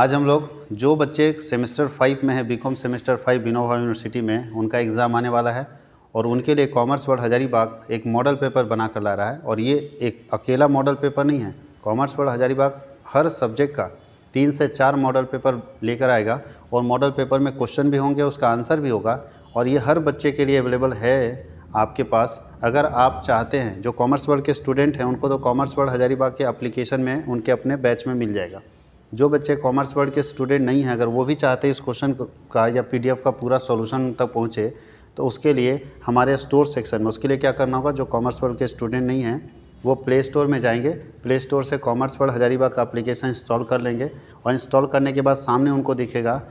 आज हम लोग जो बच्चे सेमेस्टर फाइव में है बीकॉम सेमेस्टर फाइव बिनोवा यूनिवर्सिटी में उनका एग्ज़ाम आने वाला है और उनके लिए कॉमर्स वर्ड हजारीबाग एक मॉडल पेपर बना कर ला रहा है और ये एक अकेला मॉडल पेपर नहीं है कॉमर्स वर्ड हजारीबाग हर सब्जेक्ट का तीन से चार मॉडल पेपर लेकर आएगा और मॉडल पेपर में क्वेश्चन भी होंगे उसका आंसर भी होगा और ये हर बच्चे के लिए अवेलेबल है आपके पास अगर आप चाहते हैं जो कॉमर्स वर्ल्ड के स्टूडेंट हैं उनको तो कॉमर्स वर्ल्ड हजारीबाग के एप्लीकेशन में उनके अपने बैच में मिल जाएगा जो बच्चे कॉमर्स वर्ड के स्टूडेंट नहीं हैं अगर वो भी चाहते इस क्वेश्चन का या पीडीएफ का पूरा सॉल्यूशन तक पहुँचे तो उसके लिए हमारे स्टोर सेक्शन में उसके लिए क्या करना होगा जो कॉमर्स वर्ड के स्टूडेंट नहीं हैं वो प्ले स्टोर में जाएंगे प्ले स्टोर से कॉमर्स वर्ड हजारीबाग का एप्लीकेशन इंस्टॉल कर लेंगे और इंस्टॉल करने के बाद सामने उनको दिखेगा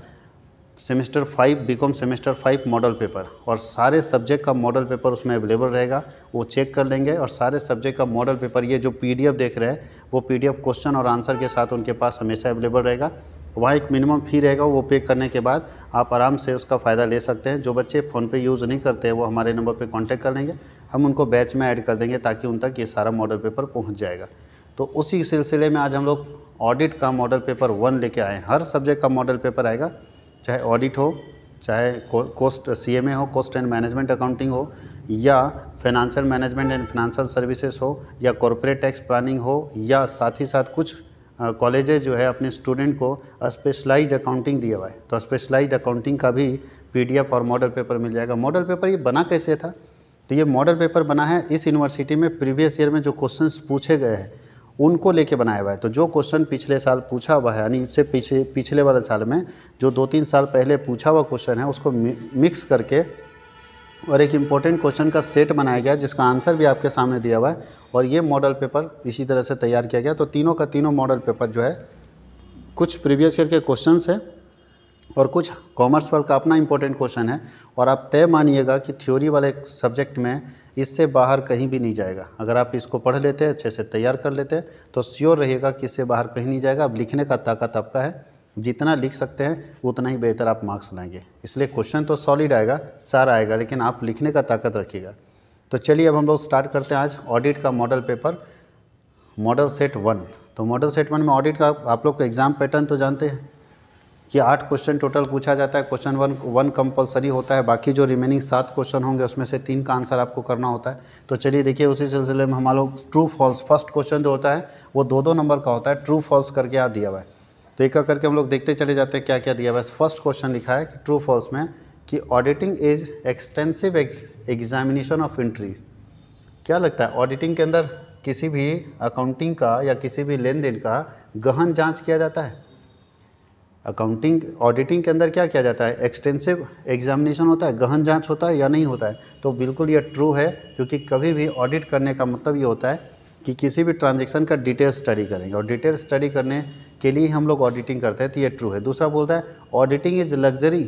semester five BCom semester five model paper और सारे सब्जेक्ट का मॉडल पेपर उसमें अवेलेबल रहेगा वो चेक कर लेंगे और सारे सब्जेक्ट का मॉडल पेपर ये जो पीडीएफ देख रहे हैं वो पीडीएफ क्वेश्चन और आंसर के साथ उनके पास हमेशा अवेलेबल रहेगा वहाँ एक मिनिमम फ़ी रहेगा वो पे करने के बाद आप आराम से उसका फ़ायदा ले सकते हैं जो बच्चे फ़ोन पे यूज़ नहीं करते हैं वो हमारे नंबर पे कांटेक्ट कर लेंगे हम उनको बैच में ऐड कर देंगे ताकि उन तक ये सारा मॉडल पेपर पहुंच जाएगा तो उसी सिलसिले में आज हम लोग ऑडिट का मॉडल पेपर वन लेके आए हर सब्जेक्ट का मॉडल पेपर आएगा चाहे ऑडिट हो चाहे कोस्ट सी एम ए हो कोस्ट एंड मैनेजमेंट अकाउंटिंग हो या financial management and financial services हो या कॉरपोरेट टैक्स प्लानिंग हो या साथ ही साथ कुछ कॉलेजेज जो है अपने स्टूडेंट को स्पेशलाइज्ड अकाउंटिंग दिया हुआ है तो स्पेशलाइज्ड अकाउंटिंग का भी पीडीएफ और मॉडल पेपर मिल जाएगा मॉडल पेपर ये बना कैसे था तो ये मॉडल पेपर बना है इस यूनिवर्सिटी में प्रीवियस ईयर में जो क्वेश्चन पूछे गए हैं उनको लेके बनाया हुआ है तो जो क्वेश्चन पिछले साल पूछा हुआ है यानी इससे पीछे पिछले वाले साल में जो दो तीन साल पहले पूछा हुआ क्वेश्चन है उसको मिक्स करके और एक इम्पोर्टेंट क्वेश्चन का सेट बनाया गया जिसका आंसर भी आपके सामने दिया हुआ है और ये मॉडल पेपर इसी तरह से तैयार किया गया तो तीनों का तीनों मॉडल पेपर जो है कुछ प्रीवियस ईयर के क्वेश्चन है और कुछ कॉमर्स वर्ग का अपना इम्पोर्टेंट क्वेश्चन है और आप तय मानिएगा कि थ्योरी वाले सब्जेक्ट में इससे बाहर कहीं भी नहीं जाएगा अगर आप इसको पढ़ लेते हैं अच्छे से तैयार कर लेते हैं तो श्योर रहेगा कि इससे बाहर कहीं नहीं जाएगा अब लिखने का ताकत आपका है जितना लिख सकते हैं उतना ही बेहतर आप मार्क्स लाएंगे इसलिए क्वेश्चन तो सॉलिड आएगा सारा आएगा लेकिन आप लिखने का ताकत रखिएगा तो चलिए अब हम लोग स्टार्ट करते हैं आज ऑडिट का model paper model set one तो मॉडल सेट वन में ऑडिट का आप लोग का एग्ज़ाम पैटर्न तो जानते हैं ये आठ क्वेश्चन टोटल पूछा जाता है क्वेश्चन वन वन कंपलसरी होता है बाकी जो रिमेनिंग सात क्वेश्चन होंगे उसमें से तीन का आंसर आपको करना होता है तो चलिए देखिए उसी सिलसिले में हम लोग ट्रू फॉल्स फर्स्ट क्वेश्चन जो होता है वो दो दो नंबर का होता है ट्रू फॉल्स करके आ दिया हुआ है तो एक करके हम लोग देखते चले जाते हैं क्या क्या दिया हुआ है फर्स्ट क्वेश्चन लिखा है कि ट्रू फॉल्स में कि auditing is extensive examination of entry क्या लगता है ऑडिटिंग के अंदर किसी भी अकाउंटिंग का या किसी भी लेन देन का गहन जाँच किया जाता है अकाउंटिंग ऑडिटिंग के अंदर क्या किया जाता है एक्सटेंसिव एग्जामिनेशन होता है गहन जांच होता है या नहीं होता है तो बिल्कुल ये ट्रू है क्योंकि कभी भी ऑडिट करने का मतलब ये होता है कि किसी भी ट्रांजेक्शन का डिटेल स्टडी करेंगे और डिटेल स्टडी करने के लिए हम लोग ऑडिटिंग करते हैं तो ये ट्रू है दूसरा बोलता है ऑडिटिंग इज लग्जरी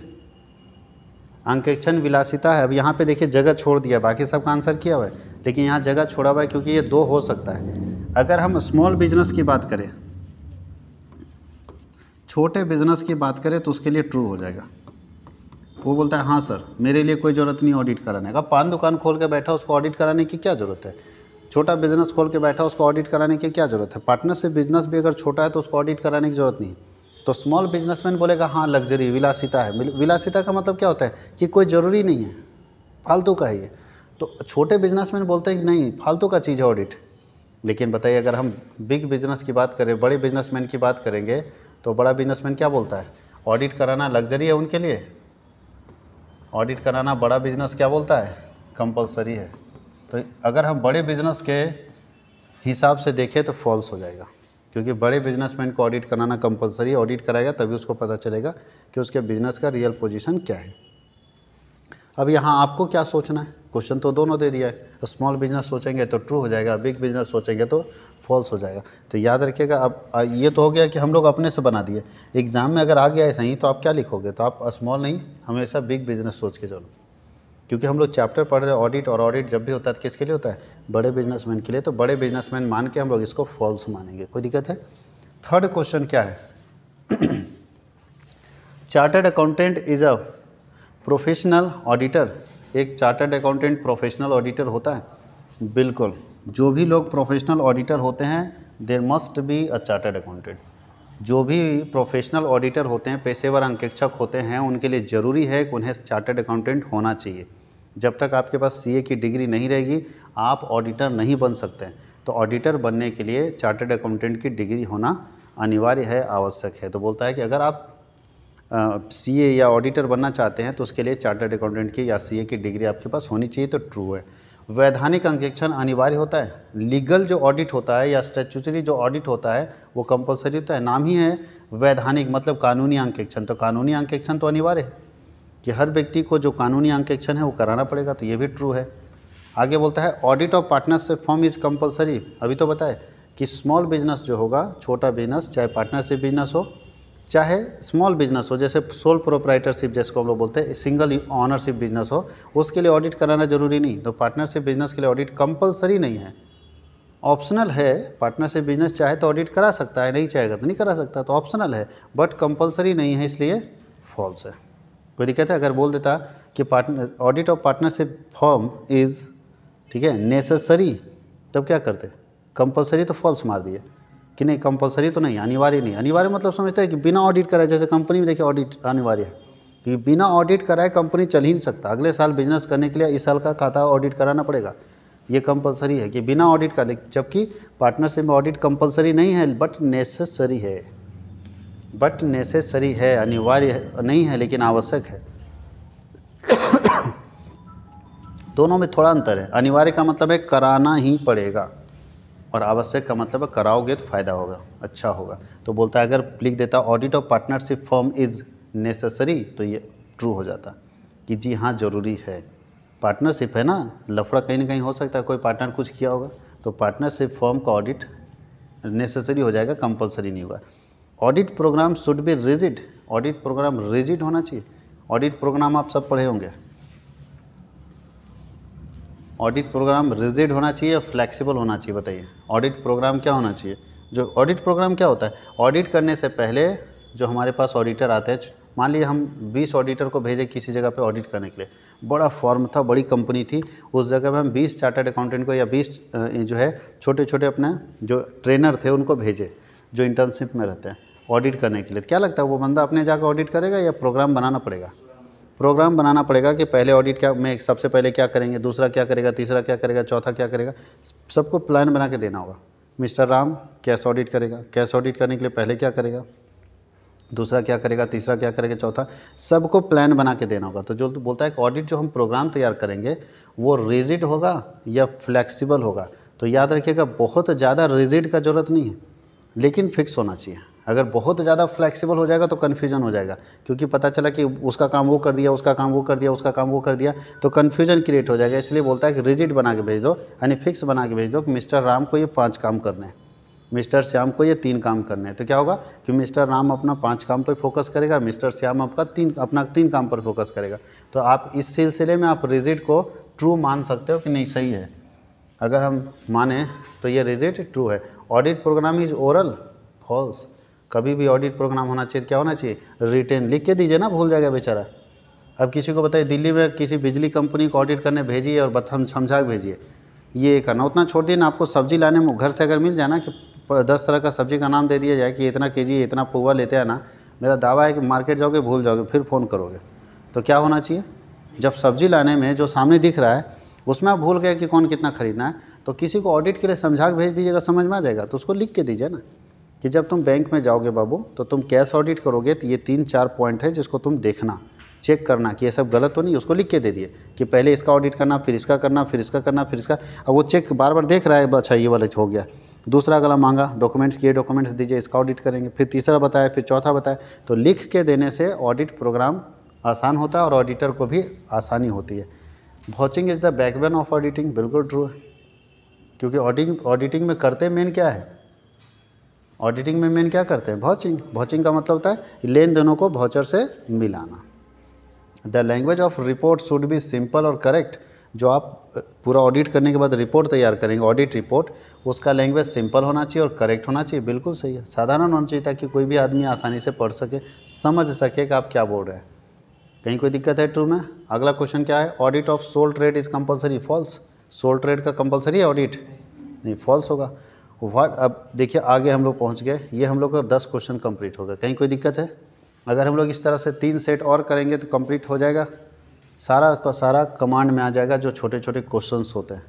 अंकेक्षण विलासिता है अब यहाँ पे देखिए जगह छोड़ दिया बाकी सबका आंसर किया हुआ है लेकिन यहाँ जगह छोड़ा हुआ है क्योंकि ये दो हो सकता है अगर हम स्मॉल बिजनेस की बात करें छोटे बिजनेस की बात करें तो उसके लिए ट्रू हो जाएगा वो बोलता है हाँ सर मेरे लिए कोई ज़रूरत नहीं ऑडिट कराने का पान दुकान खोल के बैठा उसको ऑडिट कराने की क्या ज़रूरत है छोटा बिजनेस खोल के बैठा उसको ऑडिट कराने की क्या ज़रूरत है पार्टनरशिप बिजनेस भी अगर छोटा है तो उसको ऑडिट कराने की ज़रूरत नहीं तो स्मॉल बिजनेसमैन बोलेगा हाँ लग्जरी विलासिता है विलासिता का मतलब क्या होता है कि कोई ज़रूरी नहीं है फालतू का ही है तो छोटे बिजनेसमैन बोलते हैं कि नहीं फालतू का चीज़ है ऑडिट लेकिन बताइए अगर हम बिग बिजनेस की बात करें बड़े बिजनेसमैन की बात करेंगे तो बड़ा बिजनेसमैन क्या बोलता है ऑडिट कराना लग्जरी है उनके लिए ऑडिट कराना बड़ा बिजनेस क्या बोलता है कंपलसरी है तो अगर हम बड़े बिजनेस के हिसाब से देखें तो फॉल्स हो जाएगा क्योंकि बड़े बिजनेसमैन को ऑडिट कराना कंपलसरी ऑडिट कराएगा तभी उसको पता चलेगा कि उसके बिजनेस का रियल पोजीशन क्या है अब यहाँ आपको क्या सोचना है क्वेश्चन तो दोनों दे दिया है स्मॉल बिजनेस सोचेंगे तो ट्रू हो जाएगा बिग बिजनेस सोचेंगे तो फॉल्स हो जाएगा तो याद रखिएगा अब ये तो हो गया कि हम लोग अपने से बना दिए एग्ज़ाम में अगर आ गया है सही तो आप क्या लिखोगे तो आप स्मॉल नहीं हमेशा बिग बिजनेस सोच के चलो क्योंकि हम लोग चैप्टर पढ़ रहे हैं ऑडिट और ऑडिट जब भी होता है तो किसके लिए होता है बड़े बिजनेसमैन के लिए तो बड़े बिजनेसमैन मान के हम लोग इसको फॉल्स मानेंगे कोई दिक्कत है थर्ड क्वेश्चन क्या है chartered accountant is a professional auditor एक चार्टर्ड अकाउंटेंट प्रोफेशनल ऑडिटर होता है बिल्कुल जो भी लोग प्रोफेशनल ऑडिटर होते हैं there must be a chartered accountant जो भी प्रोफेशनल ऑडिटर होते हैं पेशेवर अंकेक्षक होते हैं उनके लिए ज़रूरी है कि उन्हें चार्टर्ड अकाउंटेंट होना चाहिए जब तक आपके पास सीए की डिग्री नहीं रहेगी आप ऑडिटर नहीं बन सकते तो ऑडिटर बनने के लिए चार्टर्ड अकाउंटेंट की डिग्री होना अनिवार्य है आवश्यक है तो बोलता है कि अगर आप सी ए या ऑडिटर बनना चाहते हैं तो उसके लिए चार्टर्ड अकाउंटेंट की या सी ए की डिग्री आपके पास होनी चाहिए तो ट्रू है वैधानिक अंकेक्षण अनिवार्य होता है लीगल जो ऑडिट होता है या स्टैचुचरी जो ऑडिट होता है वो कंपलसरी होता है नाम ही है वैधानिक मतलब कानूनी अंकेक्षण तो कानूनी अंकेक्षण तो अनिवार्य है कि हर व्यक्ति को जो कानूनी अंकेक्षण है वो कराना पड़ेगा तो ये भी ट्रू है आगे बोलता है audit of partnership firm is compulsory अभी तो बताए कि स्मॉल बिजनेस जो होगा छोटा बिजनेस चाहे पार्टनरशिप बिजनेस हो चाहे स्मॉल बिजनेस हो जैसे सोल प्रोपराइटरशिप जिसको हम लोग बोलते हैं सिंगल ऑनरशिप बिजनेस हो उसके लिए ऑडिट कराना जरूरी नहीं तो पार्टनरशिप बिजनेस के लिए ऑडिट कंपलसरी नहीं है ऑप्शनल है पार्टनरशिप बिजनेस चाहे तो ऑडिट करा सकता है नहीं चाहेगा तो नहीं करा सकता तो ऑप्शनल है बट कंपलसरी नहीं है इसलिए फॉल्स है कोई दिक्कत है अगर बोल देता कि partner audit of partnership firm is ठीक है नेसेसरी तब क्या करते कंपलसरी तो फॉल्स मार दिए कि नहीं कंपलसरी तो नहीं अनिवार्य नहीं अनिवार्य मतलब समझता है कि बिना ऑडिट कराए जैसे कंपनी में देखिए ऑडिट अनिवार्य है कि बिना ऑडिट कराए कंपनी चल ही नहीं सकता अगले साल बिजनेस करने के लिए इस साल का खाता ऑडिट कराना पड़ेगा ये कंपलसरी है कि बिना ऑडिट कर जबकि पार्टनरशिप में ऑडिट कंपलसरी नहीं है बट नेसेसरी है बट नेसेसरी है अनिवार्य नहीं है लेकिन आवश्यक है दोनों में थोड़ा अंतर है अनिवार्य का मतलब है कराना ही पड़ेगा और आवश्यक का मतलब कराओगे तो फ़ायदा होगा अच्छा होगा तो बोलता है अगर लिख देता audit of partnership firm is necessary तो ये ट्रू हो जाता कि जी हाँ ज़रूरी है पार्टनरशिप है ना लफड़ा कहीं ना कहीं हो सकता है कोई पार्टनर कुछ किया होगा तो पार्टनरशिप फॉर्म का ऑडिट नेसेसरी हो जाएगा कंपलसरी नहीं हुआ audit programme should be rigid audit programme rigid होना चाहिए ऑडिट प्रोग्राम आप सब पढ़े होंगे ऑडिट प्रोग्राम रिजिड होना चाहिए या फ्लैक्सीबल होना चाहिए बताइए ऑडिट प्रोग्राम क्या होना चाहिए जो ऑडिट प्रोग्राम क्या होता है ऑडिट करने से पहले जो हमारे पास ऑडिटर आते हैं मान लीजिए हम 20 ऑडिटर को भेजे किसी जगह पे ऑडिट करने के लिए बड़ा फॉर्म था बड़ी कंपनी थी उस जगह पे हम 20 चार्टर्ड अकाउंटेंट को या 20 जो है छोटे छोटे अपने जो ट्रेनर थे उनको भेजे जो इंटर्नशिप में रहते हैं ऑडिट करने के लिए क्या लगता है वो बंदा अपने जाकर ऑडिट करेगा या प्रोग्राम बनाना पड़ेगा प्रोग्राम बनाना पड़ेगा कि पहले ऑडिट क्या में सबसे पहले क्या करेंगे दूसरा क्या करेगा तीसरा क्या करेगा चौथा क्या करेगा सबको प्लान बना के देना होगा मिस्टर राम कैश ऑडिट करेगा कैश ऑडिट करने के लिए पहले क्या करेगा दूसरा क्या करेगा तीसरा क्या करेगा चौथा सबको प्लान बना के देना होगा तो जो बोलता है कि ऑडिट जो हम प्रोग्राम तैयार करेंगे वो रिजिड होगा या फ्लेक्सिबल होगा तो याद रखिएगा बहुत ज़्यादा रिजिड का ज़रूरत नहीं है लेकिन फिक्स होना चाहिए अगर बहुत ज़्यादा फ्लेक्सिबल हो जाएगा तो कन्फ्यूजन हो जाएगा क्योंकि पता चला कि उसका काम वो कर दिया उसका काम वो कर दिया उसका काम वो कर दिया तो कन्फ्यूजन क्रिएट हो जाएगा इसलिए बोलता है कि रिजिट बना के भेज दो यानी फिक्स बना के भेज दो कि मिस्टर राम को ये पाँच काम करने हैं मिस्टर श्याम को ये तीन काम करने हैं तो क्या होगा कि मिस्टर राम अपना पाँच काम पर फोकस करेगा मिस्टर श्याम आपका तीन अपना तीन काम पर फोकस करेगा तो आप इस सिलसिले में आप रिजिट को ट्रू मान सकते हो कि नहीं सही है अगर हम माने तो ये रिजिट ट्रू है audit programme is oral false कभी भी ऑडिट प्रोग्राम होना चाहिए क्या होना चाहिए रिटर्न लिख के दीजिए ना भूल जाएगा बेचारा अब किसी को बताइए दिल्ली में किसी बिजली कंपनी को ऑडिट करने भेजिए और बथम समझा भेजिए ये करना उतना छोड़ दिए ना आपको सब्जी लाने में घर से अगर मिल जाए ना कि दस तरह का सब्जी का नाम दे दिया जाए कि इतना के जी इतना पुआ लेते हैं ना मेरा दावा है कि मार्केट जाओगे भूल जाओगे फिर फ़ोन करोगे तो क्या होना चाहिए जब सब्जी लाने में जो सामने दिख रहा है उसमें आप भूल गए कि कौन कितना खरीदना है तो किसी को ऑडिट के लिए समझा भेज दीजिएगा समझ में आ जाएगा तो उसको लिख के दीजिए ना कि जब तुम बैंक में जाओगे बाबू तो तुम कैश ऑडिट करोगे तो ये तीन चार पॉइंट है जिसको तुम देखना चेक करना कि ये सब गलत तो नहीं उसको लिख के दे दिए कि पहले इसका ऑडिट करना फिर इसका करना फिर इसका करना फिर इसका अब वो चेक बार बार देख रहा है अच्छा ये वाला हो गया दूसरा गला मांगा डॉक्यूमेंट्स ये डॉक्यूमेंट्स दीजिए इसका ऑडिट करेंगे फिर तीसरा बताया फिर चौथा बताया तो लिख के देने से ऑडिट प्रोग्राम आसान होता है और ऑडिटर को भी आसानी होती है vouching is the backbone of auditing बिल्कुल ट्रू है क्योंकि ऑडिटिंग ऑडिटिंग में करते मेन क्या है ऑडिटिंग में मेन क्या करते हैं भौचिंग भौचिंग का मतलब होता है लेन देनों को भौचर से मिलाना the language of report should be simple और करेक्ट जो आप पूरा ऑडिट करने के बाद रिपोर्ट तैयार करेंगे ऑडिट रिपोर्ट उसका लैंग्वेज सिंपल होना चाहिए और करेक्ट होना चाहिए बिल्कुल सही है साधारण होना चाहिए ताकि कोई भी आदमी आसानी से पढ़ सके समझ सके कि आप क्या बोल रहे हैं कहीं कोई दिक्कत है ट्रू में अगला क्वेश्चन क्या है audit of sole trade is compulsory false sole trade का कंपलसरी ऑडिट नहीं फॉल्स होगा व्हाट अब देखिए आगे हम लोग पहुँच गए ये हम लोग का दस क्वेश्चन कंप्लीट होगा कहीं कोई दिक्कत है अगर हम लोग इस तरह से तीन सेट और करेंगे तो कंप्लीट हो जाएगा सारा का सारा कमांड में आ जाएगा जो छोटे छोटे क्वेश्चंस होते हैं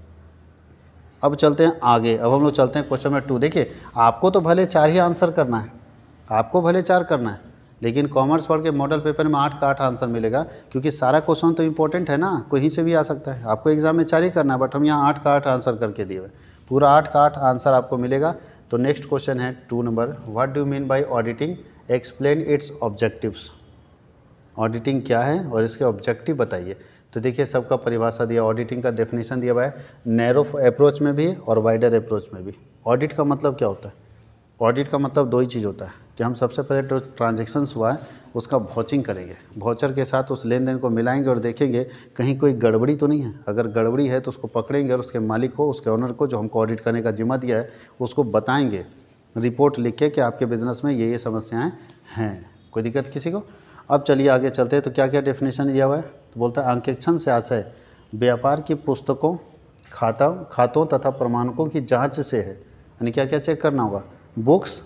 अब चलते हैं आगे अब हम लोग चलते हैं क्वेश्चन नंबर टू देखिए आपको तो भले चार ही आंसर करना है आपको भले चार करना है लेकिन कॉमर्स वर्ल्ड के मॉडल पेपर में आठ का आठ आंसर मिलेगा क्योंकि सारा क्वेश्चन तो इंपॉर्टेंट है ना कहीं से भी आ सकता है आपको एग्जाम में चार ही करना है बट हम यहाँ आठ का आठ आंसर करके दिए हुए पूरा आठ का आठ आंसर आपको मिलेगा तो नेक्स्ट क्वेश्चन है two number what do mean by auditing explain its objectives auditing क्या है और इसके ऑब्जेक्टिव बताइए तो देखिए सबका परिभाषा दिया ऑडिटिंग का डेफिनेशन दिया हुआ है नैरो अप्रोच में भी और वाइडर अप्रोच में भी ऑडिट का मतलब क्या होता है ऑडिट का मतलब दो ही चीज़ होता है कि हम सबसे पहले जो तो ट्रांजेक्शन्स हुआ है उसका भौचिंग करेंगे भौचर के साथ उस लेन देन को मिलाएंगे और देखेंगे कहीं कोई गड़बड़ी तो नहीं है अगर गड़बड़ी है तो उसको पकड़ेंगे और उसके मालिक को उसके ऑनर को जो हमको ऑडिट करने का जिम्मा दिया है उसको बताएंगे रिपोर्ट लिख के कि आपके बिज़नेस में ये ये समस्याएँ हैं कोई दिक्कत किसी को अब चलिए आगे चलते हैं तो क्या क्या डेफिनेशन दिया हुआ है तो बोलता है अंकेक्षण से आशय व्यापार की पुस्तकों खाता खातों तथा प्रमाणकों की जांच से है यानी क्या क्या चेक करना होगा बुक्स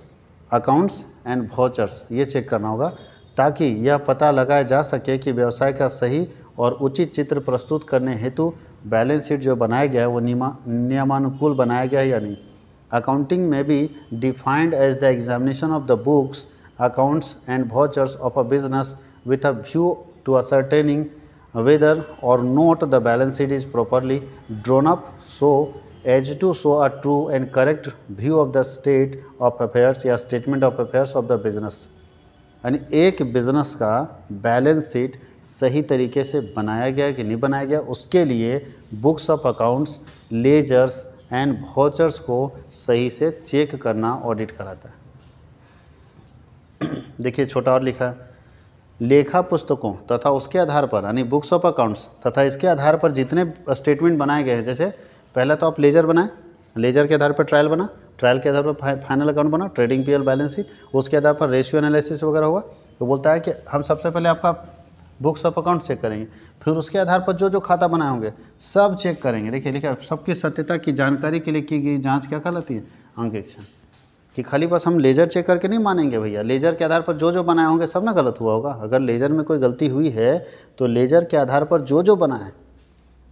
अकाउंट्स एंड भाउचर्स ये चेक करना होगा ताकि यह पता लगाया जा सके कि व्यवसाय का सही और उचित चित्र प्रस्तुत करने हेतु बैलेंस शीट जो बनाया गया है वो नियमानुकूल बनाया गया है या नहीं अकाउंटिंग में भी defined as the examination of the books accounts and vouchers of a business with a view to ascertaining whether or not the balance sheet is properly drawn up so as to show a true and correct view of the state of affairs या statement of affairs of the business यानी एक business का balance sheet सही तरीके से बनाया गया कि नहीं बनाया गया उसके लिए books of accounts ledgers and vouchers को सही से चेक करना ऑडिट कराता है देखिए छोटा और लिखा लेखा पुस्तकों तथा उसके आधार पर यानी बुक्स ऑफ अकाउंट्स तथा इसके आधार पर जितने स्टेटमेंट बनाए गए हैं जैसे पहला तो आप लेजर बनाएं लेजर के आधार पर ट्रायल बना ट्रायल के आधार पर फाइनल अकाउंट बना ट्रेडिंग पी बैलेंस शीट उसके आधार पर रेशियो एनालिसिस वगैरह हुआ तो बोलता है कि हम सबसे पहले आपका बुक्स ऑफ अकाउंट चेक करेंगे फिर उसके आधार पर जो जो खाता बनाए होंगे सब चेक करेंगे देखिए लिखा सबकी सत्यता की जानकारी के लिए की गई जाँच क्या कहलाती है अंकेक्षण कि खाली बस हम लेज़र चेक करके नहीं मानेंगे भैया लेज़र के आधार पर जो जो बनाए होंगे सब ना गलत हुआ होगा अगर लेज़र में कोई गलती हुई है तो लेज़र के आधार पर जो जो बना है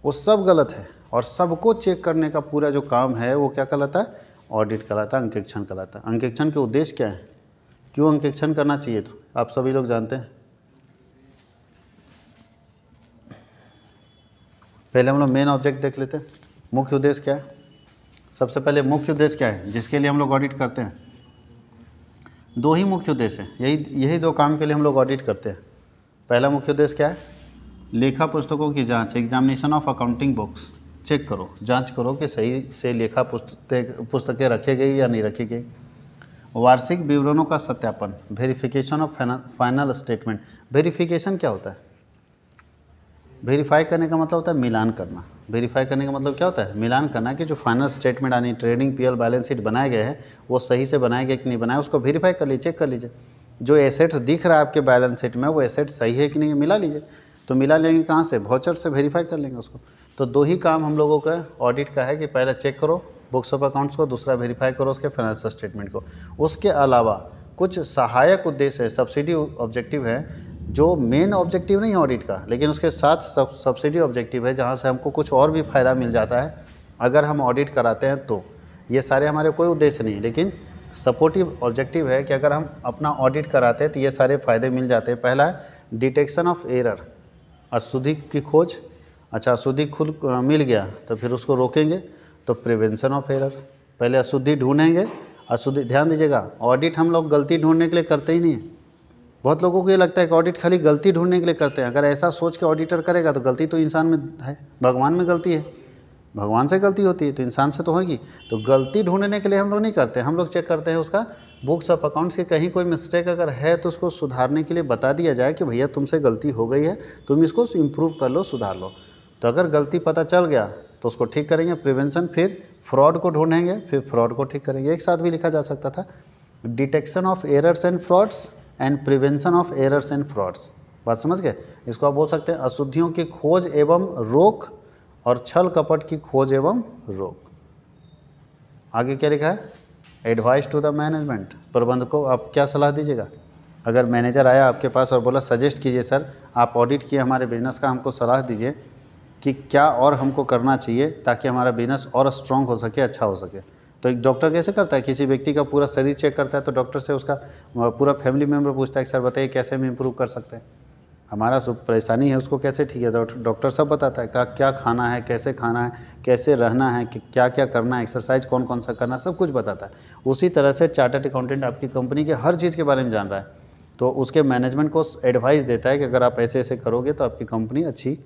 वो सब गलत है और सबको चेक करने का पूरा जो काम है वो क्या कहलाता है ऑडिट कराता अंकेक्षण कराता अंकेक्षण के उद्देश्य क्या है क्यों अंकेक्षण करना चाहिए तो आप सभी लोग जानते हैं पहले हम लोग मेन ऑब्जेक्ट देख लेते हैं मुख्य उद्देश्य क्या है सबसे पहले मुख्य उद्देश्य क्या है जिसके लिए हम लोग ऑडिट करते हैं दो ही मुख्य उद्देश्य हैं यही यही दो काम के लिए हम लोग ऑडिट करते हैं पहला मुख्य उद्देश्य क्या है लेखा पुस्तकों की जांच examination of accounting books check करो जांच करो कि सही से लेखा पुस्तक पुस्तकें रखी गई या नहीं रखी गई वार्षिक विवरणों का सत्यापन verification of final statement verification क्या होता है वेरीफाई करने का मतलब होता है मिलान करना वेरीफाई करने का मतलब क्या होता है मिलान करना कि जो फाइनल स्टेटमेंट यानी ट्रेडिंग पीएल बैलेंस शीट बनाए गए हैं वो सही से बनाए गए कि नहीं बनाए उसको वेरीफाई कर लीजिए चेक कर लीजिए जो एसेट्स दिख रहा है आपके बैलेंस शीट में वो एसेट सही है कि नहीं मिला लीजिए तो मिला लेंगे कहाँ से भाउचर से वेरीफाई कर लेंगे उसको तो दो ही काम हम लोगों का ऑडिट का है कि पहला चेक करो बुक्स ऑफ अकाउंट्स को दूसरा वेरीफाई करो उसके फाइनेंशियल स्टेटमेंट को उसके अलावा कुछ सहायक उद्देश्य है सब्सिडी ऑब्जेक्टिव है जो मेन ऑब्जेक्टिव नहीं है ऑडिट का लेकिन उसके साथ सब्सिडी ऑब्जेक्टिव है जहाँ से हमको कुछ और भी फ़ायदा मिल जाता है अगर हम ऑडिट कराते हैं तो ये सारे हमारे कोई उद्देश्य नहीं लेकिन सपोर्टिव ऑब्जेक्टिव है कि अगर हम अपना ऑडिट कराते हैं तो ये सारे फ़ायदे मिल जाते हैं पहला है डिटेक्शन ऑफ एरर अशुद्धि की खोज अच्छा अशुद्धि खुद मिल गया तो फिर उसको रोकेंगे तो प्रिवेंशन ऑफ एरर पहले अशुद्धि ढूंढेंगे अशुद्धि ध्यान दीजिएगा ऑडिट हम लोग गलती ढूंढने के लिए करते ही नहीं बहुत लोगों को ये लगता है कि ऑडिट खाली गलती ढूंढने के लिए करते हैं अगर ऐसा सोच के ऑडिटर करेगा तो गलती तो इंसान में है भगवान में गलती है भगवान से गलती होती है तो इंसान से तो होगी तो गलती ढूंढने के लिए हम लोग नहीं करते हम लोग चेक करते हैं उसका बुक्स ऑफ अकाउंट्स के कहीं कोई मिस्टेक अगर है तो उसको सुधारने के लिए बता दिया जाए कि भैया तुमसे गलती हो गई है तुम इसको इम्प्रूव कर लो सुधार लो तो अगर गलती पता चल गया तो उसको ठीक करेंगे प्रिवेंशन फिर फ्रॉड को ढूंढेंगे फिर फ्रॉड को ठीक करेंगे एक साथ भी लिखा जा सकता था detection of errors and frauds and prevention of errors and frauds बात समझ गए इसको आप बोल सकते हैं अशुद्धियों की खोज एवं रोक और छल कपट की खोज एवं रोक आगे क्या लिखा है एडवाइस टू द मैनेजमेंट प्रबंध को आप क्या सलाह दीजिएगा अगर मैनेजर आया आपके पास और बोला सजेस्ट कीजिए सर आप ऑडिट किए हमारे बिजनेस का हमको सलाह दीजिए कि क्या और हमको करना चाहिए ताकि हमारा बिजनेस और स्ट्रॉन्ग हो सके अच्छा हो सके तो एक डॉक्टर कैसे करता है किसी व्यक्ति का पूरा शरीर चेक करता है तो डॉक्टर से उसका पूरा फैमिली मेम्बर पूछता है सर बताइए कैसे हम इम्प्रूव कर सकते हैं हमारा सब परेशानी है उसको कैसे ठीक है डॉक्टर सब बताता है क्या क्या खाना है कैसे खाना है कैसे रहना है कि क्या क्या करना है एक्सरसाइज कौन कौन सा करना सब कुछ बताता है उसी तरह से चार्टर्ड अकाउंटेंट आपकी कंपनी के हर चीज़ के बारे में जान रहा है तो उसके मैनेजमेंट को एडवाइस देता है कि अगर आप ऐसे ऐसे करोगे तो आपकी कंपनी अच्छी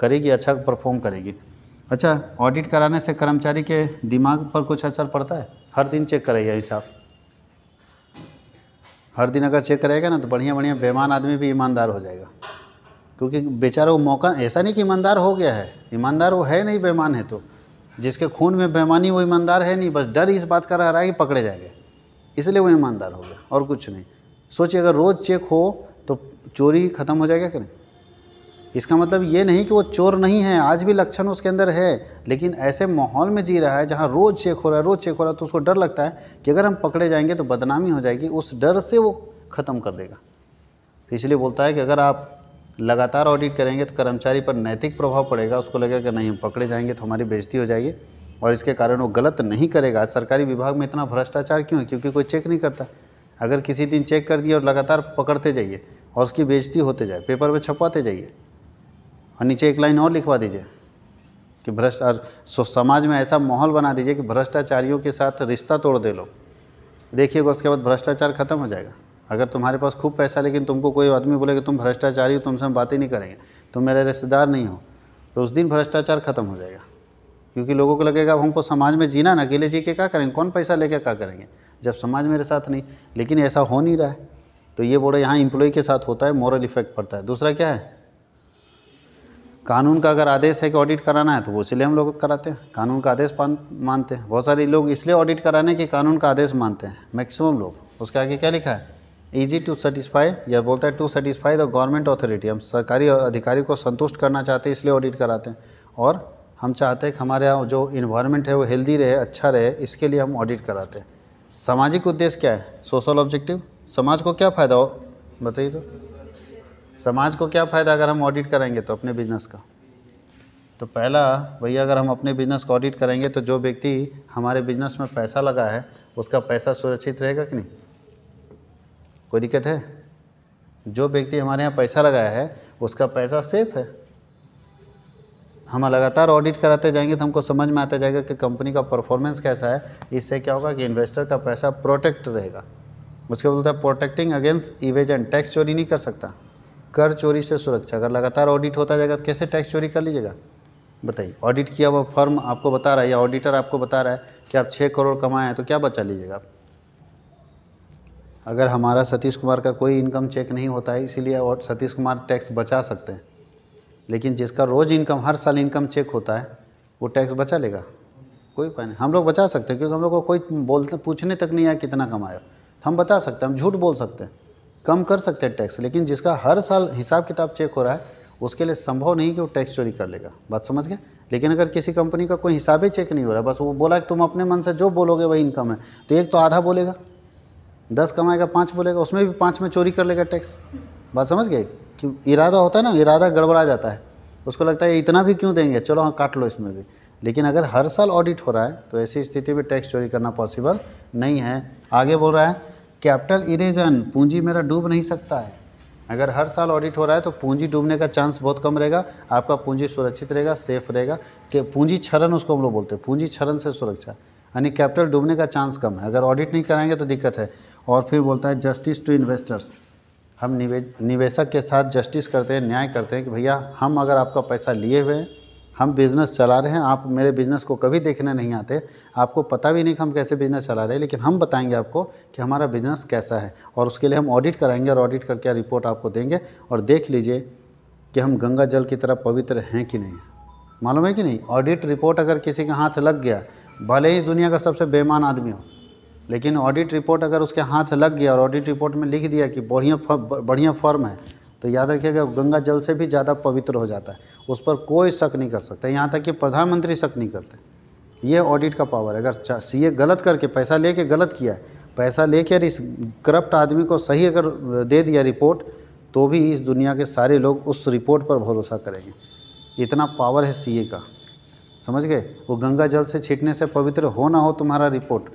करेगी अच्छा परफॉर्म करेगी अच्छा ऑडिट कराने से कर्मचारी के दिमाग पर कुछ असर पड़ता है हर दिन चेक कराइए हिसाब हर दिन अगर चेक करेगा ना तो बढ़िया बढ़िया बेमान आदमी भी ईमानदार हो जाएगा क्योंकि बेचारा वो मौका ऐसा नहीं कि ईमानदार हो गया है ईमानदार वो है नहीं बेमान है तो जिसके खून में बेमानी वो ईमानदार है नहीं बस डर इस बात का रह रहा है कि पकड़े जाएंगे इसलिए वो ईमानदार हो गया और कुछ नहीं सोचिए अगर रोज़ चेक हो तो चोरी ख़त्म हो जाएगा कि नहीं इसका मतलब ये नहीं कि वो चोर नहीं है आज भी लक्षण उसके अंदर है लेकिन ऐसे माहौल में जी रहा है जहाँ रोज़ चेक हो रहा है रोज़ चेक हो रहा है तो उसको डर लगता है कि अगर हम पकड़े जाएंगे तो बदनामी हो जाएगी उस डर से वो ख़त्म कर देगा तो इसलिए बोलता है कि अगर आप लगातार ऑडिट करेंगे तो कर्मचारी पर नैतिक प्रभाव पड़ेगा उसको लगेगा कि नहीं हम पकड़े जाएंगे तो हमारी बेजती हो जाएगी और इसके कारण वो गलत नहीं करेगा सरकारी विभाग में इतना भ्रष्टाचार क्यों है क्योंकि कोई चेक नहीं करता अगर किसी दिन चेक कर दिया और लगातार पकड़ते जाइए और उसकी बेजती होते जाए पेपर में छपवाते जाइए और नीचे एक लाइन और लिखवा दीजिए कि भ्रष्ट और समाज में ऐसा माहौल बना दीजिए कि भ्रष्टाचारियों के साथ रिश्ता तोड़ दे लो देखिएगा उसके बाद भ्रष्टाचार खत्म हो जाएगा अगर तुम्हारे पास खूब पैसा लेकिन तुमको कोई आदमी बोले कि तुम भ्रष्टाचारी हो तुमसे हम बातें नहीं करेंगे तुम मेरे रिश्तेदार नहीं हो तो उस दिन भ्रष्टाचार खत्म हो जाएगा क्योंकि लोगों को लगेगा अब हमको समाज में जीना ना अकेले जी के क्या करेंगे कौन पैसा लेके क्या करेंगे जब समाज मेरे साथ नहीं लेकिन ऐसा हो नहीं रहा है तो ये बोर्ड यहाँ इम्प्लॉय के साथ होता है मॉरल इफेक्ट पड़ता है दूसरा क्या है कानून का अगर आदेश है कि ऑडिट कराना है तो वो इसलिए हम लोग कराते हैं कानून का आदेश मानते हैं बहुत सारे लोग इसलिए ऑडिट कराने के कानून का आदेश मानते हैं मैक्सिमम लोग उसके आगे क्या लिखा है ईजी टू सेटिस्फाई या बोलता है to satisfy the government authority हम सरकारी अधिकारी को संतुष्ट करना चाहते हैं इसलिए ऑडिट कराते हैं और हम चाहते हैं कि हमारे यहाँ जो इन्वायरमेंट है वो हेल्दी रहे अच्छा रहे इसके लिए हम ऑडिट कराते हैं सामाजिक उद्देश्य क्या है सोशल ऑब्जेक्टिव समाज को क्या फ़ायदा हो बताइए तो समाज को क्या फ़ायदा अगर हम ऑडिट कराएंगे तो अपने बिजनेस का तो पहला भैया अगर हम अपने बिजनेस को ऑडिट करेंगे तो जो व्यक्ति हमारे बिजनेस में पैसा लगा है उसका पैसा सुरक्षित रहेगा कि नहीं कोई दिक्कत है जो व्यक्ति हमारे यहाँ पैसा लगाया है उसका पैसा सेफ है हम लगातार ऑडिट कराते जाएंगे तो हमको समझ में आता जाएगा कि कंपनी का परफॉर्मेंस कैसा है इससे क्या होगा कि इन्वेस्टर का पैसा प्रोटेक्ट रहेगा उसके बोलते हैं प्रोटेक्टिंग अगेंस्ट इवेजन टैक्स चोरी नहीं कर सकता कर चोरी से सुरक्षा अगर लगातार ऑडिट होता जाएगा तो कैसे टैक्स चोरी कर लीजिएगा बताइए ऑडिट किया हुआ फर्म आपको बता रहा है या ऑडिटर आपको बता रहा है कि आप छः करोड़ कमाए हैं तो क्या बचा लीजिएगा आप अगर हमारा सतीश कुमार का कोई इनकम चेक नहीं होता है इसीलिए और सतीश कुमार टैक्स बचा सकते हैं लेकिन जिसका रोज़ इनकम हर साल इनकम चेक होता है वो टैक्स बचा लेगा कोई उपाय नहीं हम लोग बचा सकते हैं क्योंकि हम लोग को कोई बोलते पूछने तक नहीं आया कितना कमाया हम बता सकते हैं हम झूठ बोल सकते हैं कम कर सकते हैं टैक्स लेकिन जिसका हर साल हिसाब किताब चेक हो रहा है उसके लिए संभव नहीं कि वो टैक्स चोरी कर लेगा बात समझ गए लेकिन अगर किसी कंपनी का कोई हिसाब ही चेक नहीं हो रहा बस वो बोला कि तुम अपने मन से जो बोलोगे वही इनकम है तो एक तो आधा बोलेगा दस कमाएगा पाँच बोलेगा उसमें भी पाँच में चोरी कर लेगा टैक्स बात समझ गए कि इरादा होता है ना इरादा गड़बड़ा जाता है उसको लगता है इतना भी क्यों देंगे चलो हाँ काट लो इसमें भी लेकिन अगर हर साल ऑडिट हो रहा है तो ऐसी स्थिति में टैक्स चोरी करना पॉसिबल नहीं है आगे बोल रहा है कैपिटल इरेजन पूंजी मेरा डूब नहीं सकता है अगर हर साल ऑडिट हो रहा है तो पूंजी डूबने का चांस बहुत कम रहेगा आपका पूंजी सुरक्षित रहेगा सेफ रहेगा कि पूंजी क्षरण उसको हम लोग बोलते हैं पूंजी क्षरण से सुरक्षा यानी कैपिटल डूबने का चांस कम है अगर ऑडिट नहीं कराएंगे तो दिक्कत है और फिर बोलता है जस्टिस टू इन्वेस्टर्स हम निवेश निवेशक के साथ जस्टिस करते हैं न्याय करते हैं कि भैया हम अगर आपका पैसा लिए हुए हैं हम बिज़नेस चला रहे हैं आप मेरे बिज़नेस को कभी देखने नहीं आते आपको पता भी नहीं कि हम कैसे बिज़नेस चला रहे हैं लेकिन हम बताएंगे आपको कि हमारा बिज़नेस कैसा है और उसके लिए हम ऑडिट कराएंगे और ऑडिट करके रिपोर्ट आपको देंगे और देख लीजिए कि हम गंगा जल की तरह पवित्र हैं कि नहीं मालूम है कि नहीं ऑडिट रिपोर्ट अगर किसी के हाथ लग गया भले ही दुनिया का सबसे बेमान आदमी हो लेकिन ऑडिट रिपोर्ट अगर उसके हाथ लग गया और ऑडिट रिपोर्ट में लिख दिया कि बढ़िया बढ़िया फर्म है तो याद रखिएगा गंगा जल से भी ज़्यादा पवित्र हो जाता है उस पर कोई शक नहीं कर सकता यहाँ तक कि प्रधानमंत्री शक नहीं करते ये ऑडिट का पावर है अगर सी गलत करके पैसा ले गलत किया है पैसा कर इस करप्ट आदमी को सही अगर दे दिया रिपोर्ट तो भी इस दुनिया के सारे लोग उस रिपोर्ट पर भरोसा करेंगे इतना पावर है सीए का समझ गए वो गंगा जल से छीटने से पवित्र हो ना हो तुम्हारा रिपोर्ट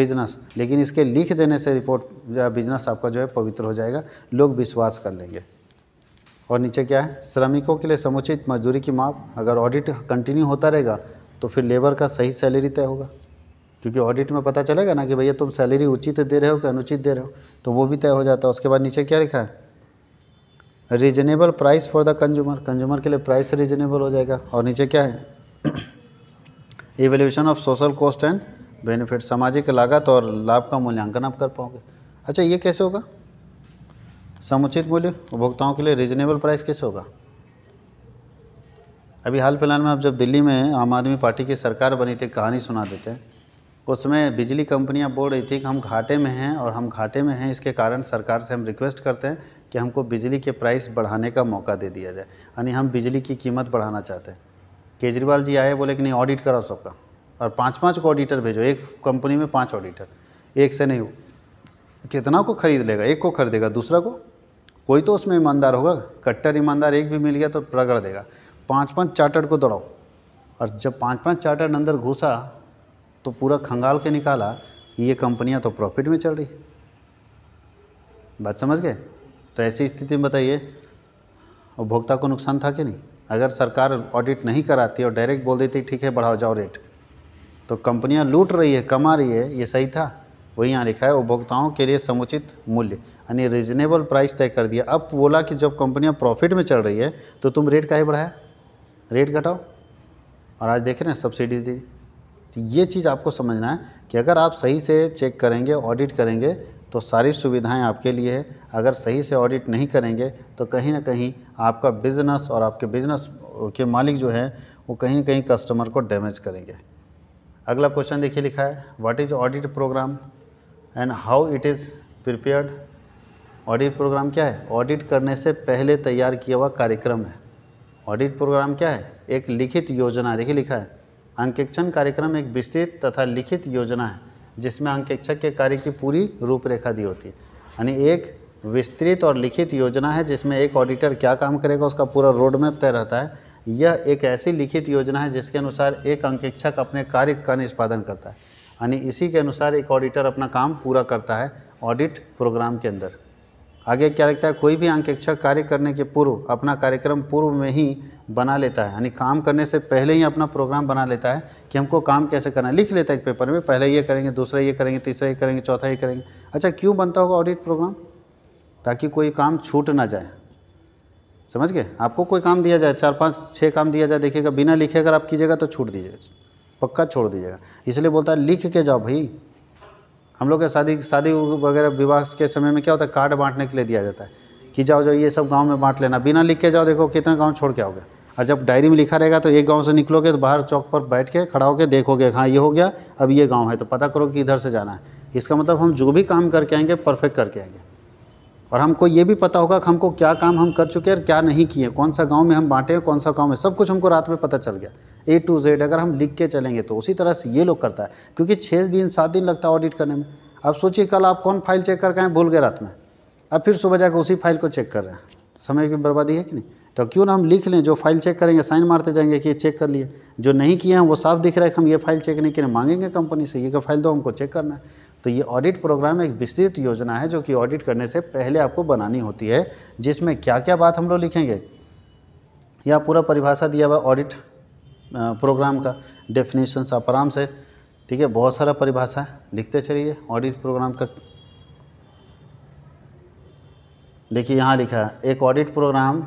बिजनेस लेकिन इसके लिख देने से रिपोर्ट बिजनेस आपका जो है पवित्र हो जाएगा लोग विश्वास कर लेंगे और नीचे क्या है श्रमिकों के लिए समुचित मजदूरी की माप अगर ऑडिट कंटिन्यू होता रहेगा तो फिर लेबर का सही सैलरी तय होगा क्योंकि ऑडिट में पता चलेगा ना कि भैया तुम सैलरी उचित दे रहे हो कि अनुचित दे रहे हो तो वो भी तय हो जाता है उसके बाद नीचे क्या लिखा है reasonable price for the consumer consumer के लिए प्राइस रीजनेबल हो जाएगा और नीचे क्या है evaluation of social cost and benefit सामाजिक लागत और लाभ का मूल्यांकन आप कर पाओगे अच्छा ये कैसे होगा समुचित मूल्य उपभोक्ताओं के लिए रीजनेबल प्राइस कैसे होगा अभी हाल फिलहाल में आप जब दिल्ली में आम आदमी पार्टी की सरकार बनी थी कहानी सुना देते हैं उसमें बिजली कंपनियां बोल रही थी कि हम घाटे में हैं और हम घाटे में हैं इसके कारण सरकार से हम रिक्वेस्ट करते हैं कि हमको बिजली के प्राइस बढ़ाने का मौका दे दिया जाए यानी हम बिजली की कीमत बढ़ाना चाहते हैं केजरीवाल जी आए बोले कि नहीं ऑडिट कराओ सबका और पाँच पाँच को ऑडिटर भेजो एक कंपनी में पाँच ऑडिटर एक से नहीं कितना को खरीद लेगा एक को खरीदेगा दूसरा को कोई तो उसमें ईमानदार होगा कट्टर ईमानदार एक भी मिल गया तो रगड़ देगा पाँच पाँच चार्टर को दौड़ाओ और जब पाँच पाँच चार्टर अंदर घुसा तो पूरा खंगाल के निकाला ये कंपनियां तो प्रॉफिट में चल रही बात समझ गए तो ऐसी स्थिति में बताइए उपभोक्ता को नुकसान था कि नहीं अगर सरकार ऑडिट नहीं कराती और डायरेक्ट बोल देती ठीक है बढ़ाओ जाओ रेट तो कंपनियां लूट रही है कमा रही है ये सही था वही यहाँ लिखा है उपभोक्ताओं के लिए समुचित मूल्य यानी रिजनेबल प्राइस तय कर दिया अब बोला कि जब कंपनियाँ प्रॉफिट में चल रही है तो तुम रेट का ही बढ़ाया रेट घटाओ और आज देख रहे हैं सब्सिडी दी तो ये चीज़ आपको समझना है कि अगर आप सही से चेक करेंगे ऑडिट करेंगे तो सारी सुविधाएं आपके लिए है अगर सही से ऑडिट नहीं करेंगे तो कहीं ना कहीं आपका बिज़नेस और आपके बिज़नेस के मालिक जो है वो कहीं ना कहीं कस्टमर को डैमेज करेंगे अगला क्वेश्चन देखिए लिखा है what is audit program and how it is prepared audit program क्या है ऑडिट करने से पहले तैयार किया हुआ कार्यक्रम है ऑडिट प्रोग्राम क्या है एक लिखित योजना देखिए लिखा है अंकेक्षण कार्यक्रम एक विस्तृत तथा लिखित योजना है जिसमें अंकेक्षक के कार्य की पूरी रूपरेखा दी होती है यानी एक विस्तृत और लिखित योजना है जिसमें एक ऑडिटर क्या काम करेगा उसका पूरा रोड मैप तय रहता है यह एक ऐसी लिखित योजना है जिसके अनुसार एक अंकेक्षक अपने कार्य का निष्पादन करता है यानी इसी के अनुसार एक ऑडिटर अपना काम पूरा करता है ऑडिट प्रोग्राम के अंदर आगे क्या लगता है कोई भी अंकेक्षक कार्य करने के पूर्व अपना कार्यक्रम पूर्व में ही बना लेता है यानी काम करने से पहले ही अपना प्रोग्राम बना लेता है कि हमको काम कैसे करना है लिख लेता है एक पेपर में पहले ये करेंगे दूसरा ये करेंगे तीसरा ये करेंगे चौथा ये करेंगे अच्छा क्यों बनता होगा ऑडिट प्रोग्राम ताकि कोई काम छूट ना जाए समझ गए आपको कोई काम दिया जाए चार पाँच छः काम दिया जाए देखिएगा बिना लिखे अगर आप कीजिएगा तो छूट दीजिएगा पक्का छोड़ दीजिएगा इसलिए बोलता है लिख के जाओ भाई हम लोग के शादी शादी वगैरह विवाह के समय में क्या होता है कार्ड बांटने के लिए दिया जाता है कि जाओ जाओ ये सब गांव में बांट लेना बिना लिख के जाओ देखो कितना गांव छोड़ के आओगे और जब डायरी में लिखा रहेगा तो एक गांव से निकलोगे तो बाहर चौक पर बैठ के खड़ा होकर देखोगे हाँ ये हो गया अब ये गाँव है तो पता करो कि इधर से जाना है इसका मतलब हम जो भी काम करके आएंगे परफेक्ट करके आएंगे और हमको ये भी पता होगा कि हमको क्या काम हम कर चुके हैं और क्या नहीं किए कौन सा गाँव में हम बांटे हैं कौन सा गाँव में सब कुछ हमको रात में पता चल गया ए टू जेड अगर हम लिख के चलेंगे तो उसी तरह से ये लोग करता है क्योंकि छः दिन सात दिन लगता है ऑडिट करने में अब सोचिए कल आप कौन फाइल चेक करके आए भूल गए रात में अब फिर सुबह जाकर उसी फाइल को चेक कर रहे हैं समय की बर्बादी है कि नहीं तो क्यों ना हम लिख लें जो फाइल चेक करेंगे साइन मारते जाएंगे कि ये चेक कर लिए जो नहीं किए हैं वो साफ दिख रहा है कि हम ये फाइल चेक नहीं करें मांगेंगे कंपनी से ये का फाइल दो हमको चेक करना है तो ये ऑडिट प्रोग्राम एक विस्तृत योजना है जो कि ऑडिट करने से पहले आपको बनानी होती है जिसमें क्या क्या बात हम लोग लिखेंगे या पूरा परिभाषा दिया हुआ ऑडिट प्रोग्राम का डेफिनेशन आप आराम से ठीक है बहुत सारा परिभाषा है लिखते चलिए ऑडिट प्रोग्राम का देखिए यहाँ लिखा है एक ऑडिट प्रोग्राम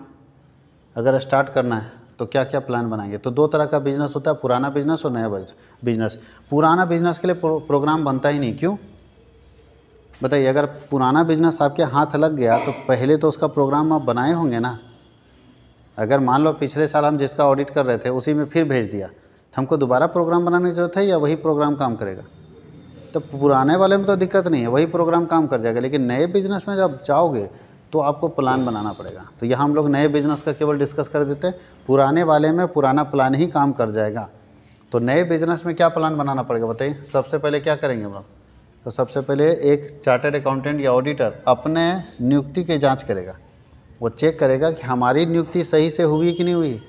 अगर स्टार्ट करना है तो क्या क्या प्लान बनाएंगे तो दो तरह का बिजनेस होता है पुराना बिजनेस और नया बिजनेस पुराना बिजनेस के लिए प्रो, प्रोग्राम बनता ही नहीं क्यों बताइए अगर पुराना बिजनेस आपके हाथ लग गया तो पहले तो उसका प्रोग्राम आप बनाए होंगे ना अगर मान लो पिछले साल हम जिसका ऑडिट कर रहे थे उसी में फिर भेज दिया तो हमको दोबारा प्रोग्राम बनाने की जरूरत है या वही प्रोग्राम काम करेगा तो पुराने वाले में तो दिक्कत नहीं है वही प्रोग्राम काम कर जाएगा लेकिन नए बिजनेस में जब जाओगे तो आपको प्लान बनाना पड़ेगा तो यहाँ हम लोग नए बिजनेस का केवल डिस्कस कर देते हैं पुराने वाले में पुराना प्लान ही काम कर जाएगा तो नए बिजनेस में क्या प्लान बनाना पड़ेगा बताइए सबसे पहले क्या करेंगे हम लोग तो सबसे पहले एक चार्टर्ड अकाउंटेंट या ऑडिटर अपने नियुक्ति की जाँच करेगा वो चेक करेगा कि हमारी नियुक्ति सही से हुई कि नहीं हुई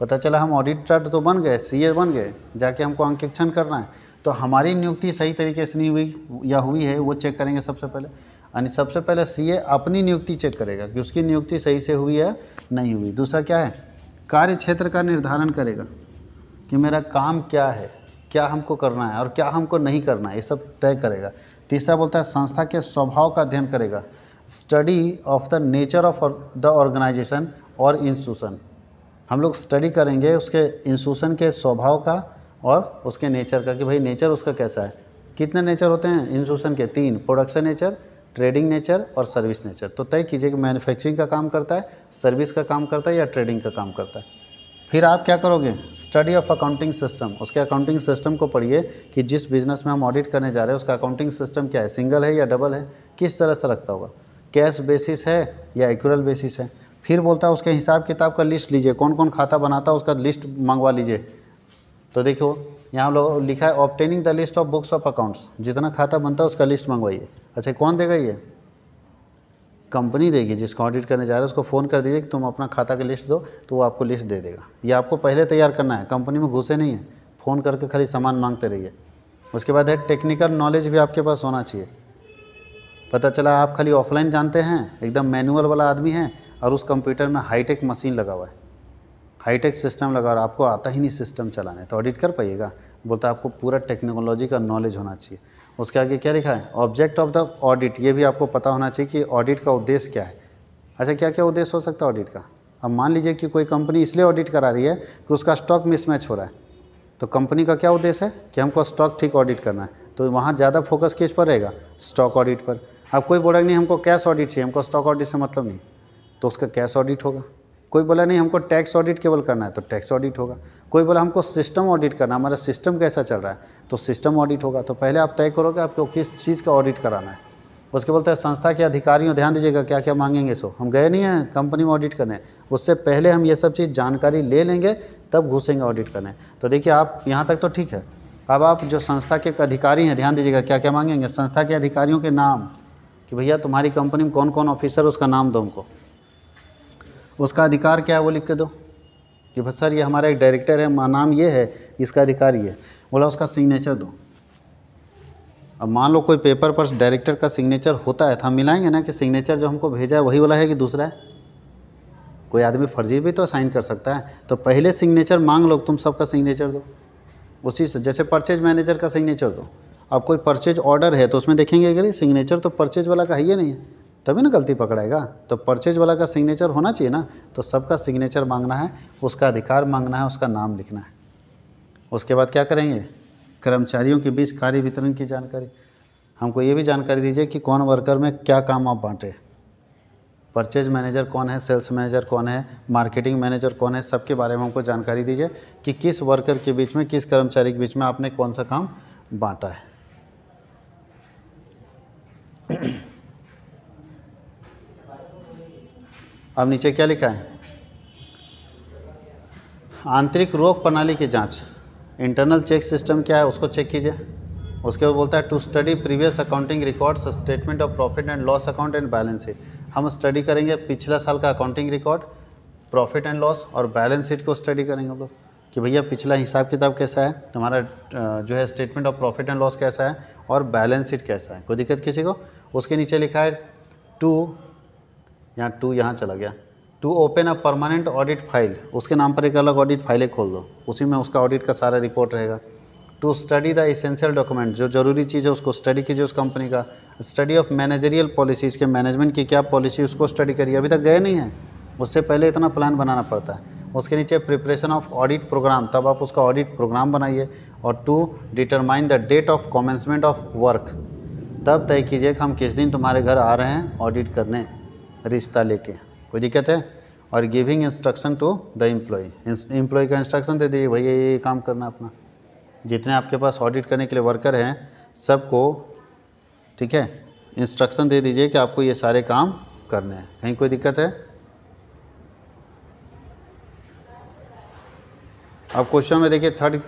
पता चला हम ऑडिटर तो बन गए सीए बन गए जाके हमको अंकेक्षण करना है तो हमारी नियुक्ति सही तरीके से नहीं हुई या हुई है वो चेक करेंगे सबसे पहले यानी सबसे पहले सीए अपनी नियुक्ति चेक करेगा कि उसकी नियुक्ति सही से हुई है नहीं हुई दूसरा क्या है कार्य क्षेत्र का निर्धारण करेगा कि मेरा काम क्या है क्या हमको करना है और क्या हमको नहीं करना है ये सब तय करेगा तीसरा बोलता है संस्था के स्वभाव का अध्ययन करेगा study of the nature of the organization और इंस्टीट्यूशन हम लोग स्टडी करेंगे उसके इंस्टीट्यूशन के स्वभाव का और उसके नेचर का कि भाई नेचर उसका कैसा है कितने नेचर होते हैं इंस्टीट्यूशन के तीन प्रोडक्शन नेचर ट्रेडिंग नेचर और सर्विस नेचर तो तय कीजिए कि मैन्युफैक्चरिंग का काम करता है सर्विस का काम करता है या ट्रेडिंग का काम करता है फिर आप क्या करोगे स्टडी ऑफ अकाउंटिंग सिस्टम उसके अकाउंटिंग सिस्टम को पढ़िए कि जिस बिज़नेस में हम ऑडिट करने जा रहे हैं उसका अकाउंटिंग सिस्टम क्या है सिंगल है या डबल है किस तरह से रखता होगा कैश बेसिस है या एक्यूरल बेसिस है फिर बोलता है उसके हिसाब किताब का लिस्ट लीजिए कौन कौन खाता बनाता है उसका लिस्ट मंगवा लीजिए तो देखो यहाँ लोग लिखा है obtaining the list of books of accounts जितना खाता बनता है उसका लिस्ट मंगवाइए अच्छा कौन देगा ये कंपनी देगी जिसका ऑडिट करने जा रहा है उसको फ़ोन कर दीजिए कि तुम अपना खाता का लिस्ट दो तो वो आपको लिस्ट दे देगा ये आपको पहले तैयार करना है कंपनी में घुसे नहीं है फ़ोन करके खाली सामान मांगते रहिए उसके बाद है टेक्निकल नॉलेज भी आपके पास होना चाहिए पता चला आप खाली ऑफलाइन जानते हैं एकदम मैनुअल वाला आदमी है और उस कंप्यूटर में हाईटेक मशीन लगा हुआ है हाईटेक सिस्टम लगा और आपको आता ही नहीं सिस्टम चलाने तो ऑडिट कर पाइएगा बोलता आपको पूरा टेक्नोलॉजी का नॉलेज होना चाहिए उसके आगे क्या लिखा है ऑब्जेक्ट ऑफ द ऑडिट ये भी आपको पता होना चाहिए कि ऑडिट का उद्देश्य क्या है अच्छा क्या क्या उद्देश्य हो सकता है ऑडिट का अब मान लीजिए कि कोई कंपनी इसलिए ऑडिट करा रही है कि उसका स्टॉक मिसमैच हो रहा है तो कंपनी का क्या उद्देश्य है कि हमको स्टॉक ठीक ऑडिट करना है तो वहाँ ज़्यादा फोकस किस पर रहेगा स्टॉक ऑडिट पर अब कोई बोला नहीं हमको कैश ऑडिट चाहिए हमको स्टॉक ऑडिट से मतलब नहीं तो उसका कैश ऑडिट होगा कोई बोला नहीं हमको टैक्स ऑडिट केवल करना है तो टैक्स ऑडिट होगा कोई बोला हमको सिस्टम ऑडिट करना हमारा सिस्टम कैसा चल रहा है तो सिस्टम ऑडिट होगा तो पहले आप तय करोगे आपको किस चीज़ का ऑडिट कराना है उसके बोलते हैं संस्था के अधिकारियों ध्यान दीजिएगा क्या क्या मांगेंगे सो हम गए नहीं हैं कंपनी में ऑडिट करने उससे पहले हम ये सब चीज़ जानकारी ले लेंगे तब घुसेंगे ऑडिट करने तो देखिए आप यहाँ तक तो ठीक है अब आप जो संस्था के अधिकारी हैं ध्यान दीजिएगा क्या क्या मांगेंगे संस्था के अधिकारियों के नाम कि भैया तुम्हारी कंपनी में कौन कौन ऑफिसर उसका नाम दो उनको उसका अधिकार क्या है वो लिख के दो कि भाई सर ये हमारा एक डायरेक्टर है नाम ये है इसका अधिकार ये बोला उसका सिग्नेचर दो अब मान लो कोई पेपर पर डायरेक्टर का सिग्नेचर होता है तो हम मिलाएंगे ना कि सिग्नेचर जो हमको भेजा है वही वाला है कि दूसरा है कोई आदमी फर्जी भी तो साइन कर सकता है तो पहले सिग्नेचर मांग लो तुम सबका सिग्नेचर दो उसी से जैसे परचेज मैनेजर का सिग्नेचर दो अब कोई परचेज ऑर्डर है तो उसमें देखेंगे अगर सिग्नेचर तो परचेज वाला का ही है नहीं है तभी ना गलती पकड़ाएगा तो परचेज वाला का सिग्नेचर होना चाहिए ना तो सबका सिग्नेचर मांगना है उसका अधिकार मांगना है उसका नाम लिखना है उसके बाद क्या करेंगे कर्मचारियों के बीच कार्य वितरण की जानकारी हमको ये भी जानकारी दीजिए कि कौन वर्कर में क्या काम आप बांटें परचेज मैनेजर कौन है सेल्स मैनेजर कौन है मार्केटिंग मैनेजर कौन है सबके बारे में हमको जानकारी दीजिए कि किस वर्कर के बीच में किस कर्मचारी के बीच में आपने कौन सा काम बांटा है अब नीचे क्या लिखा है आंतरिक रोग प्रणाली की जांच इंटरनल चेक सिस्टम क्या है उसको चेक कीजिए उसके बाद बोलता है to study previous accounting records statement of profit and loss account and balance sheet हम स्टडी करेंगे पिछला साल का accounting record profit and loss और बैलेंस शीट को स्टडी करेंगे हम लोग कि भैया पिछला हिसाब किताब कैसा है तुम्हारा जो है statement of profit and loss कैसा है और बैलेंस शीट कैसा है कोई दिक्कत किसी को उसके नीचे लिखा है टू यहाँ टू यहाँ चला गया to open a permanent audit file उसके नाम पर एक अलग ऑडिट फाइलें खोल दो उसी में उसका ऑडिट का सारा रिपोर्ट रहेगा to study the essential document जो जरूरी चीज़ है उसको स्टडी कीजिए उस कंपनी का स्टडी ऑफ मैनेजरियल पॉलिसीज़ के मैनेजमेंट की क्या पॉलिसी उसको स्टडी करिए अभी तक गए नहीं हैं उससे पहले इतना प्लान बनाना पड़ता है उसके नीचे प्रिपरेशन ऑफ ऑडिट प्रोग्राम तब आप उसका ऑडिट प्रोग्राम बनाइए और to determine the date of commencement of work तब तय कीजिए कि हम किस दिन तुम्हारे घर आ रहे हैं ऑडिट करने रिश्ता लेके कोई दिक्कत है और giving instruction to the employee employee का इंस्ट्रक्शन दे दीजिए भैया ये काम करना अपना जितने आपके पास ऑडिट करने के लिए वर्कर हैं सबको ठीक है इंस्ट्रक्शन दे दीजिए कि आपको ये सारे काम करने हैं कहीं कोई दिक्कत है अब क्वेश्चन में देखिए थर्ड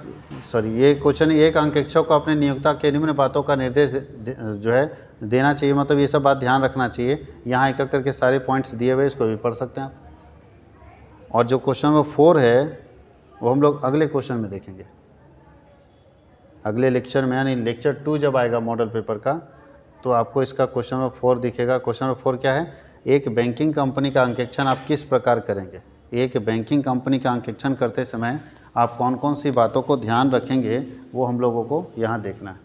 सॉरी ये क्वेश्चन एक अंकेक्षक को अपने नियोक्ता के निम्न बातों का निर्देश जो है देना चाहिए मतलब ये सब बात ध्यान रखना चाहिए यहाँ एक करके सारे पॉइंट्स दिए हुए इसको भी पढ़ सकते हैं आप और जो क्वेश्चन नंबर फोर है वो हम लोग अगले क्वेश्चन में देखेंगे अगले लेक्चर में यानी लेक्चर टू जब आएगा मॉडल पेपर का तो आपको इसका क्वेश्चन नंबर फोर दिखेगा क्वेश्चन नंबर फोर क्या है एक बैंकिंग कंपनी का अंकेक्षण आप किस प्रकार करेंगे एक बैंकिंग कंपनी का अंकेक्षण करते समय आप कौन कौन सी बातों को ध्यान रखेंगे वो हम लोगों को यहाँ देखना है